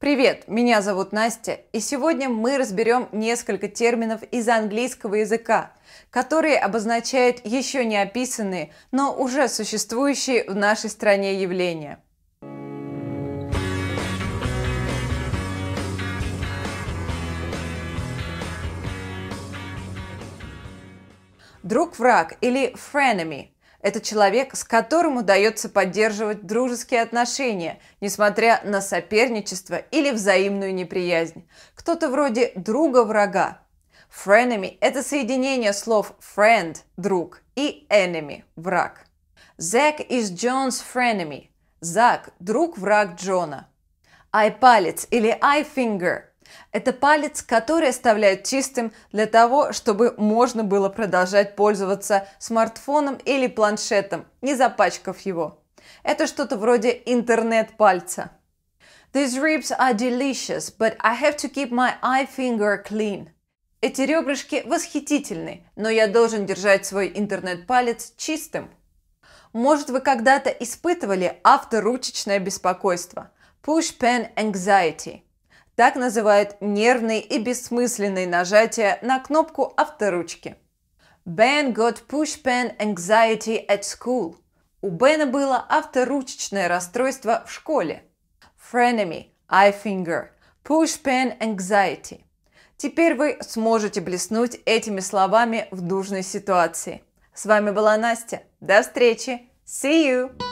Привет, меня зовут Настя, и сегодня мы разберем несколько терминов из английского языка, которые обозначают еще не описанные, но уже существующие в нашей стране явления. Друг-враг или frenemy это человек, с которым удается поддерживать дружеские отношения, несмотря на соперничество или взаимную неприязнь. Кто-то вроде друга врага. Frenemy – это соединение слов friend – друг и enemy – враг. Зак is John's frenemy. Зак – друг-враг Джона. Ай-палец или ай finger. Это палец, который оставляют чистым для того, чтобы можно было продолжать пользоваться смартфоном или планшетом, не запачкав его. Это что-то вроде интернет-пальца. These ribs are delicious, but I have to keep my eye finger clean. Эти ребрышки восхитительны, но я должен держать свой интернет-палец чистым. Может, вы когда-то испытывали авторучечное беспокойство – push pen anxiety – так называют нервные и бессмысленные нажатия на кнопку авторучки. Бен got push pen anxiety at school. У Бена было авторучечное расстройство в школе. Frenemy, eye finger, push pen anxiety. Теперь вы сможете блеснуть этими словами в нужной ситуации. С вами была Настя. До встречи. See you!